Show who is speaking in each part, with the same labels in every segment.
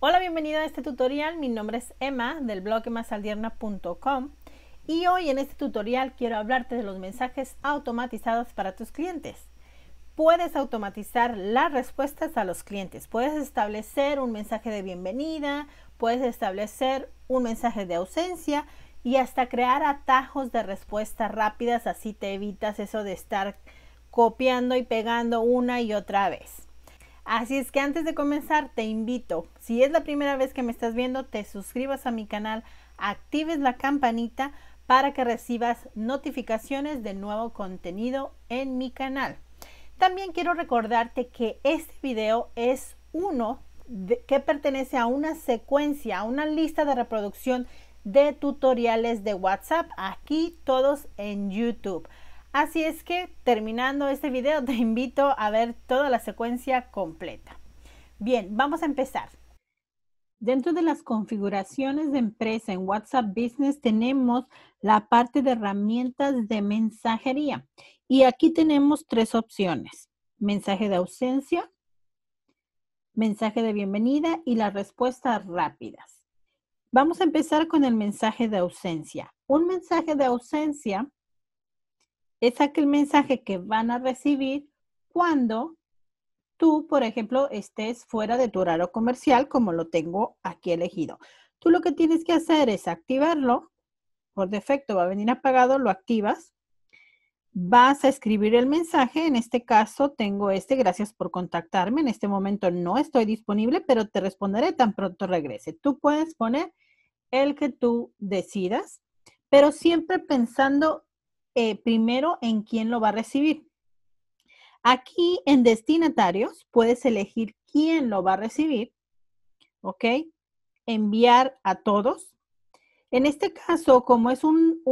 Speaker 1: Hola, bienvenido a este tutorial. Mi nombre es Emma del blog masaldierna.com y hoy en este tutorial quiero hablarte de los mensajes automatizados para tus clientes. Puedes automatizar las respuestas a los clientes. Puedes establecer un mensaje de bienvenida, puedes establecer un mensaje de ausencia y hasta crear atajos de respuestas rápidas. Así te evitas eso de estar copiando y pegando una y otra vez. Así es que antes de comenzar te invito, si es la primera vez que me estás viendo, te suscribas a mi canal, actives la campanita para que recibas notificaciones de nuevo contenido en mi canal. También quiero recordarte que este video es uno que pertenece a una secuencia, a una lista de reproducción de tutoriales de WhatsApp, aquí todos en YouTube. Así es que terminando este video te invito a ver toda la secuencia completa. Bien, vamos a empezar. Dentro de las configuraciones de empresa en WhatsApp Business tenemos la parte de herramientas de mensajería y aquí tenemos tres opciones. Mensaje de ausencia, mensaje de bienvenida y las respuestas rápidas. Vamos a empezar con el mensaje de ausencia. Un mensaje de ausencia es aquel mensaje que van a recibir cuando tú, por ejemplo, estés fuera de tu horario comercial, como lo tengo aquí elegido. Tú lo que tienes que hacer es activarlo. Por defecto va a venir apagado, lo activas. Vas a escribir el mensaje. En este caso tengo este, gracias por contactarme. En este momento no estoy disponible, pero te responderé tan pronto regrese. Tú puedes poner el que tú decidas, pero siempre pensando eh, primero en quién lo va a recibir. Aquí en destinatarios puedes elegir quién lo va a recibir, ¿ok? Enviar a todos. En este caso, como es un,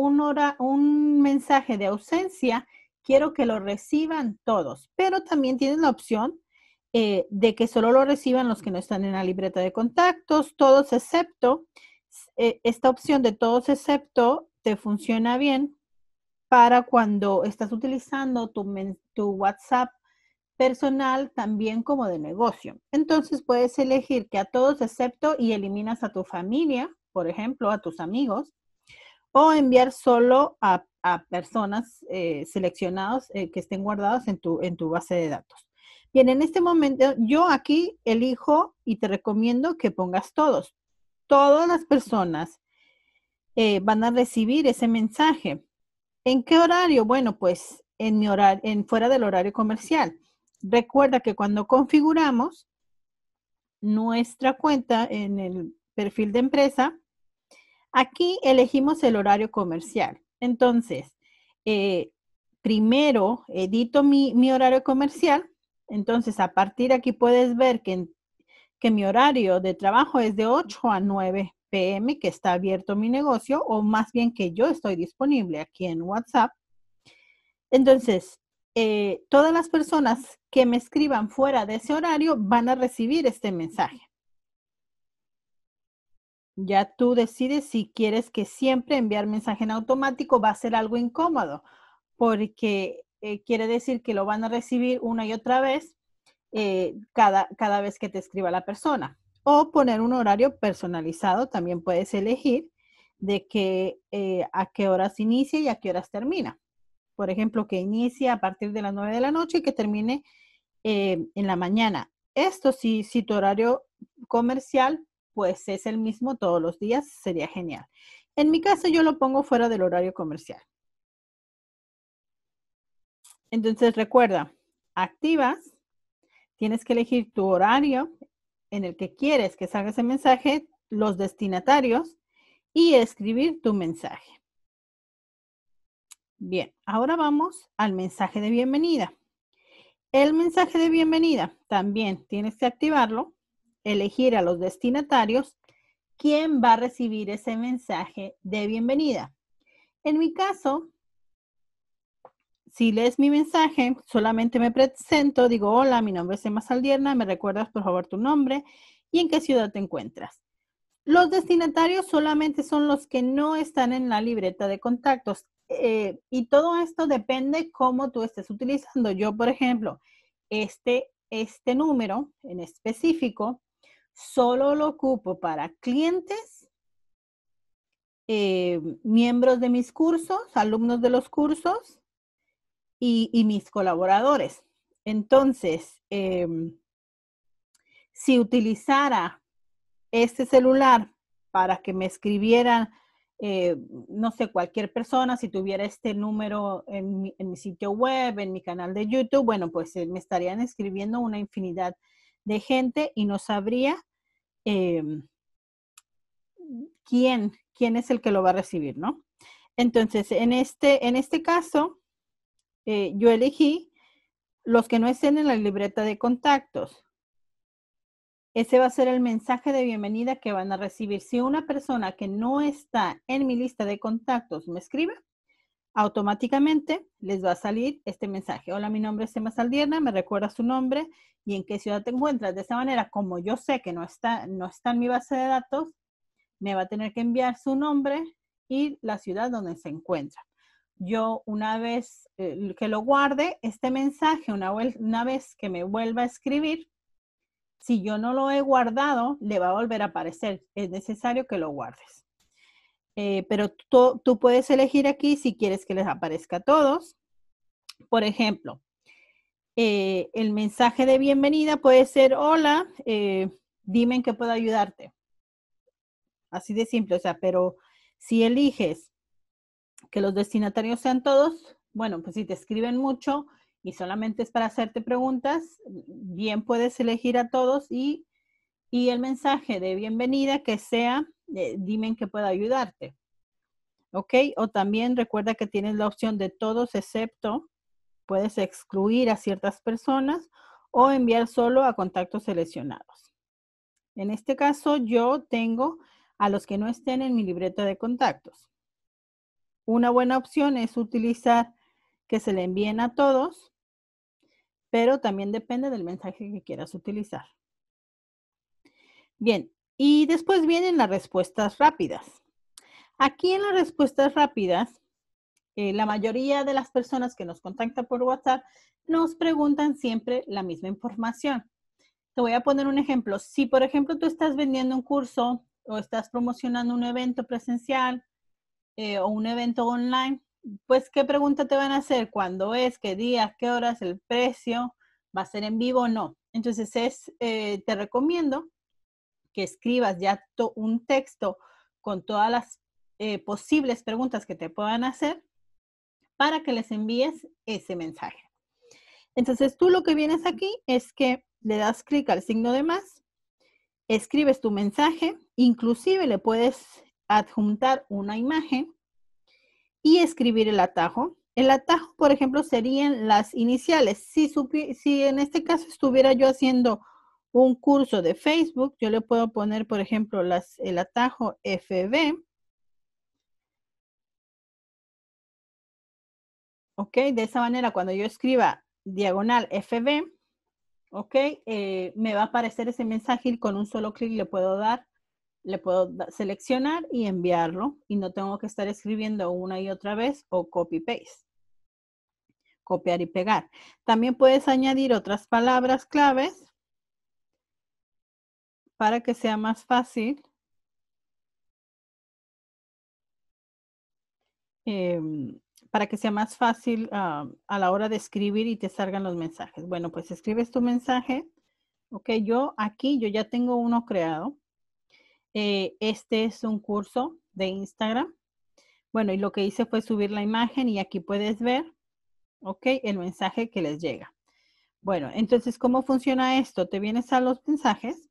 Speaker 1: mensaje de ausencia, quiero que lo reciban todos, pero también tienen la opción eh, de que solo lo reciban los que no están en la libreta de contactos, todos excepto, eh, esta opción de todos excepto te funciona bien para cuando estás utilizando tu, WhatsApp personal también como de negocio. Entonces puedes elegir que a todos excepto y eliminas a tu familia, por ejemplo, a tus amigos, o enviar solo a, personas eh, seleccionadas eh, que estén guardadas en tu, en tu base de datos. Bien, en este momento yo aquí elijo y te recomiendo que pongas todos. Todas las personas eh, van a recibir ese mensaje. ¿En qué horario? Bueno, pues en mi horario, en fuera del horario comercial. Recuerda que cuando configuramos nuestra cuenta en el perfil de empresa, aquí elegimos el horario comercial. Entonces, eh, primero edito mi, horario comercial. Entonces, a partir de aquí puedes ver que, que mi horario de trabajo es de 8 a 9 PM que está abierto mi negocio o más bien que yo estoy disponible aquí en WhatsApp. Entonces, eh, todas las personas que me escriban fuera de ese horario van a recibir este mensaje. Ya tú decides si quieres que siempre enviar mensaje en automático va a ser algo incómodo, porque eh, quiere decir que lo van a recibir una y otra vez eh, cada vez que te escriba la persona o poner un horario personalizado, también puedes elegir de que eh, a qué horas inicia y a qué horas termina. Por ejemplo, que inicie a partir de las 9 de la noche y que termine eh, en la mañana. Esto si, si tu horario comercial pues es el mismo todos los días, sería genial. En mi caso yo lo pongo fuera del horario comercial. Entonces recuerda, activas, tienes que elegir tu horario en el que quieres que salga ese mensaje, los destinatarios y escribir tu mensaje. Bien, ahora vamos al mensaje de bienvenida. El mensaje de bienvenida también tienes que activarlo, elegir a los destinatarios quién va a recibir ese mensaje de bienvenida. En mi caso, si lees mi mensaje, solamente me presento, digo, hola, mi nombre es Emma Saldierna, ¿me recuerdas por favor tu nombre y en qué ciudad te encuentras? Los destinatarios solamente son los que no están en la libreta de contactos eh, y todo esto depende cómo tú estés utilizando. Yo, por ejemplo, este, este número en específico solo lo ocupo para clientes, eh, miembros de mis cursos, alumnos de los cursos, y, mis colaboradores. Entonces, em, si utilizara este celular para que me escribieran, eh, no sé, cualquier persona, si tuviera este número en mi, sitio web, en mi canal de YouTube, bueno, pues eh, me estarían escribiendo una infinidad de gente y no sabría em, quién, quién es el que lo va a recibir, ¿no? Entonces, en este, en este caso, eh, yo elegí los que no estén en la libreta de contactos. Ese va a ser el mensaje de bienvenida que van a recibir. Si una persona que no está en mi lista de contactos me escribe, automáticamente les va a salir este mensaje. Hola, mi nombre es Emma Saldierna, me recuerda su nombre y en qué ciudad te encuentras. De esa manera, como yo sé que no está, no está en mi base de datos, me va a tener que enviar su nombre y la ciudad donde se encuentra yo una vez eh, que lo guarde, este mensaje, una, vez que me vuelva a escribir, si yo no lo he guardado, le va a volver a aparecer. Es necesario que lo guardes. Eh, pero tú, puedes elegir aquí si quieres que les aparezca a todos. Por ejemplo, eh, el mensaje de bienvenida puede ser, hola, dime en qué puedo ayudarte. Así de simple, o sea, pero si eliges que los destinatarios sean todos, bueno, pues si te escriben mucho y solamente es para hacerte preguntas, bien puedes elegir a todos y, y el mensaje de bienvenida que sea, eh, dime en qué puedo ayudarte. ¿Ok? O también recuerda que tienes la opción de todos excepto, puedes excluir a ciertas personas o enviar solo a contactos seleccionados. En este caso, yo tengo a los que no estén en mi libreta de contactos. Una buena opción es utilizar que se le envíen a todos, pero también depende del mensaje que quieras utilizar. Bien, y después vienen las respuestas rápidas. Aquí en las respuestas rápidas, eh, la mayoría de las personas que nos contactan por WhatsApp nos preguntan siempre la misma información. Te voy a poner un ejemplo. Si, por ejemplo, tú estás vendiendo un curso o estás promocionando un evento presencial eh, o un evento online, pues qué pregunta te van a hacer, cuándo es, qué días, qué horas, el precio, va a ser en vivo o no. Entonces es, eh, te recomiendo que escribas ya un texto con todas las eh, posibles preguntas que te puedan hacer para que les envíes ese mensaje. Entonces tú lo que vienes aquí es que le das clic al signo de más, escribes tu mensaje, inclusive le puedes adjuntar una imagen y escribir el atajo. El atajo, por ejemplo, serían las iniciales. Si, en este caso estuviera yo haciendo un curso de Facebook, yo le puedo poner, por ejemplo, las, el atajo FB. ¿Ok? De esa manera, cuando yo escriba diagonal FB, ¿ok? Eh, me va a aparecer ese mensaje y con un solo clic le puedo dar le puedo seleccionar y enviarlo y no tengo que estar escribiendo una y otra vez o copy paste. Copiar y pegar. También puedes añadir otras palabras claves para que sea más fácil em, para que sea más fácil ah, a la hora de escribir y te salgan los mensajes. Bueno, pues escribes tu mensaje. Ok, yo aquí, yo ya tengo uno creado eh, este es un curso de Instagram. Bueno, y lo que hice fue subir la imagen y aquí puedes ver, ok, el mensaje que les llega. Bueno, entonces, ¿cómo funciona esto? Te vienes a los mensajes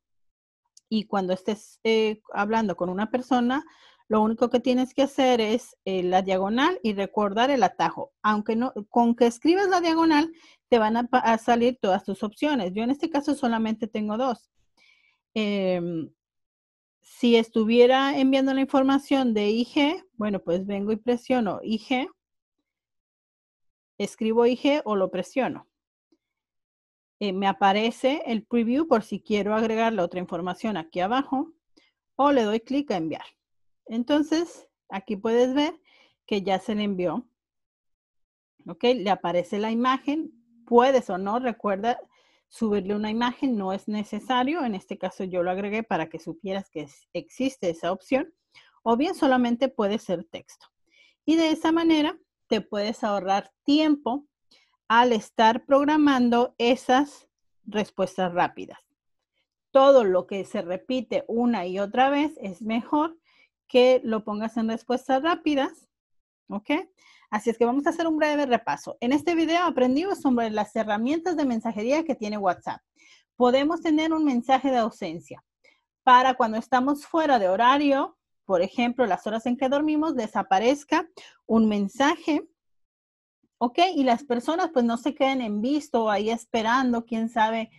Speaker 1: y cuando estés eh, hablando con una persona, lo único que tienes que hacer es eh, la diagonal y recordar el atajo. Aunque no, con que escribas la diagonal, te van a, salir todas tus opciones. Yo en este caso solamente tengo dos. Em, si estuviera enviando la información de IG, bueno, pues vengo y presiono IG, escribo IG o lo presiono. Eh, me aparece el preview por si quiero agregar la otra información aquí abajo o le doy clic a enviar. Entonces, aquí puedes ver que ya se le envió. ¿Ok? Le aparece la imagen. Puedes o no, recuerda, subirle una imagen no es necesario. En este caso yo lo agregué para que supieras que existe esa opción. O bien solamente puede ser texto. Y de esa manera te puedes ahorrar tiempo al estar programando esas respuestas rápidas. Todo lo que se repite una y otra vez es mejor que lo pongas en respuestas rápidas ¿Ok? Así es que vamos a hacer un breve repaso. En este video aprendimos sobre las herramientas de mensajería que tiene WhatsApp. Podemos tener un mensaje de ausencia. Para cuando estamos fuera de horario, por ejemplo, las horas en que dormimos, desaparezca un mensaje ¿ok? Y las personas pues no se queden en visto ahí esperando, quién sabe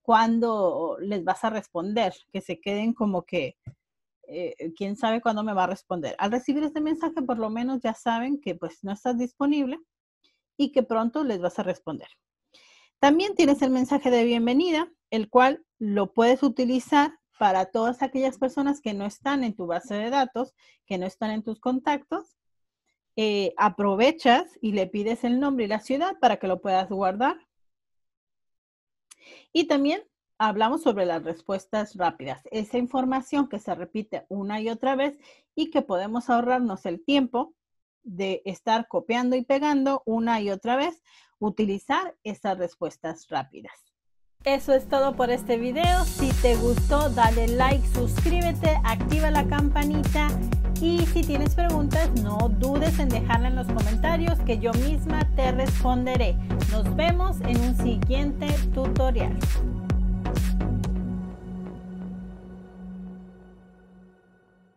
Speaker 1: cuándo les vas a responder, que se queden como que eh, eh, quién sabe cuándo me va a responder. Al recibir este mensaje, por lo menos ya saben que pues no estás disponible y que pronto les vas a responder. También tienes el mensaje de bienvenida, el cual lo puedes utilizar para todas aquellas personas que no están en tu base de datos, que no están en tus contactos. Eh, aprovechas y le pides el nombre y la ciudad para que lo puedas guardar. Y también hablamos sobre las respuestas rápidas, esa información que se repite una y otra vez y que podemos ahorrarnos el tiempo de estar copiando y pegando una y otra vez, utilizar esas respuestas rápidas. Eso es todo por este video. Si te gustó, dale like, suscríbete, activa la campanita y si tienes preguntas, no dudes en dejarla en los comentarios que yo misma te responderé. Nos vemos en un siguiente tutorial.